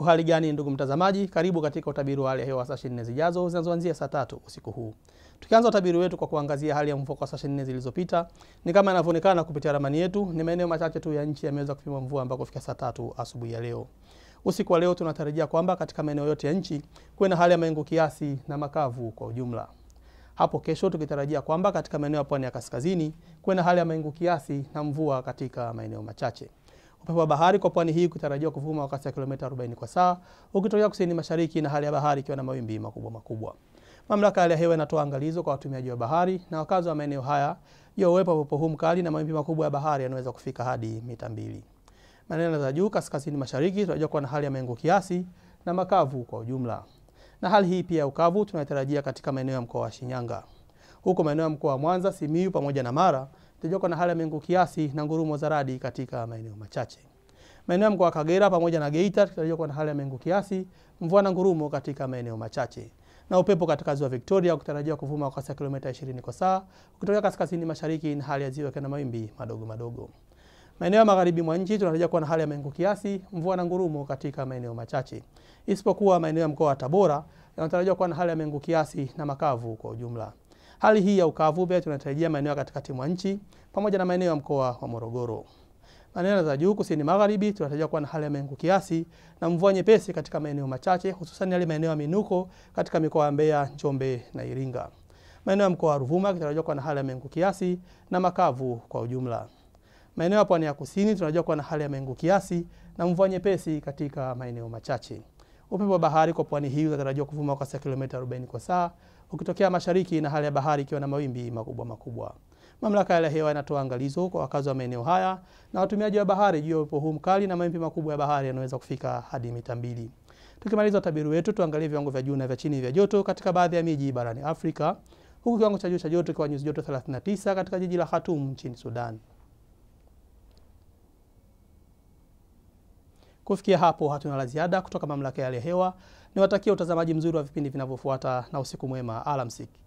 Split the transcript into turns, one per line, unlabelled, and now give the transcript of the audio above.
Uhali gani ndugu mtazamaji, karibu katika utabiri wa hali ya hewa saa 24 zijazo zinazoanzia saa tatu usiku huu. Tukianza utabiri wetu kwa kuangazia hali ya mvua kwa saa 24 zilizopita, ni kama inavyoonekana kupitia ramani yetu, ni maeneo machache tu ya nchi yameweza kupima mvua ambako kufikia saa tatu asubuhi ya leo. Usiku wa leo tunatarajia kwamba katika maeneo yote ya nchi kuwe na hali ya mawingu kiasi na makavu kwa ujumla. Hapo kesho tukitarajia kwamba katika maeneo ya pwani ya kaskazini kuwe na hali ya mawingu kiasi na mvua katika maeneo machache. Upepo wa bahari kwa pwani hii kutarajiwa kuvuma wakati wa kilomita 40 kwa saa ukitokea kusini mashariki, na hali ya bahari ikiwa na mawimbi makubwa makubwa. Mamlaka ya hali ya hewa inatoa angalizo kwa watumiaji wa bahari na wakazi wa maeneo haya juu ya uwepo wa upepo huu mkali, na mawimbi makubwa ya bahari yanaweza kufika hadi mita mbili. Maeneo za juu kaskazini mashariki tunajua kuwa na hali ya mawingu kiasi na makavu kwa ujumla, na hali hii pia ya ukavu tunaitarajia katika maeneo ya mkoa wa Shinyanga. Huko maeneo ya mkoa wa Mwanza, Simiyu pamoja na Mara zitajokwa na hali ya mawingu kiasi na ngurumo za radi katika maeneo machache. Maeneo ya mkoa wa Kagera pamoja na Geita kutajokwa na hali ya mawingu kiasi, mvua na ngurumo katika maeneo machache na upepo katika ziwa Victoria ukitarajiwa kuvuma kwa kasi ya kilomita 20 kwa saa ukitokea kaskazini mashariki na hali ya ziwa kana mawimbi madogo madogo. Maeneo ya magharibi mwa nchi tunatarajiwa kuwa na hali ya mawingu kiasi, mvua na ngurumo katika maeneo machache. Isipokuwa maeneo ya mkoa wa Tabora yanatarajiwa kuwa na hali ya mawingu kiasi na makavu kwa ujumla. Hali hii ya ukavu pia tunatarajia maeneo ya katikati mwa nchi pamoja na maeneo ya mkoa wa Morogoro. Maeneo za juu kusini magharibi tunatarajia kuwa na hali ya mawingu kiasi na mvua nyepesi katika maeneo machache hususan yale maeneo ya minuko katika mikoa ya Mbeya, Njombe na Iringa. Maeneo ya mkoa wa Ruvuma tunatarajia kuwa na hali ya mawingu kiasi na makavu kwa ujumla. Maeneo ya pwani ya kusini tunatarajia kuwa na hali ya mawingu kiasi na mvua nyepesi katika maeneo machache. Upepo wa bahari kwa pwani hii unatarajiwa kuvuma kwa kasi ya kilomita 40 kwa saa ukitokea mashariki na hali ya bahari ikiwa na mawimbi makubwa makubwa. Mamlaka ya hewa inatoa angalizo kwa wakazi wa maeneo haya na watumiaji wa bahari juu ya upepo huu mkali na mawimbi makubwa ya bahari yanaweza kufika hadi mita mbili. Tukimaliza utabiri wetu, tuangalie viwango vya juu na vya chini vya joto katika baadhi ya miji barani Afrika, huku kiwango cha juu cha joto kikiwa nyuzi joto 39 katika jiji la Khartoum nchini Sudan. Kufikia hapo, hatuna la ziada kutoka mamlaka ya hali ya hewa. Niwatakia utazamaji mzuri wa vipindi vinavyofuata na usiku mwema. Alamsiki.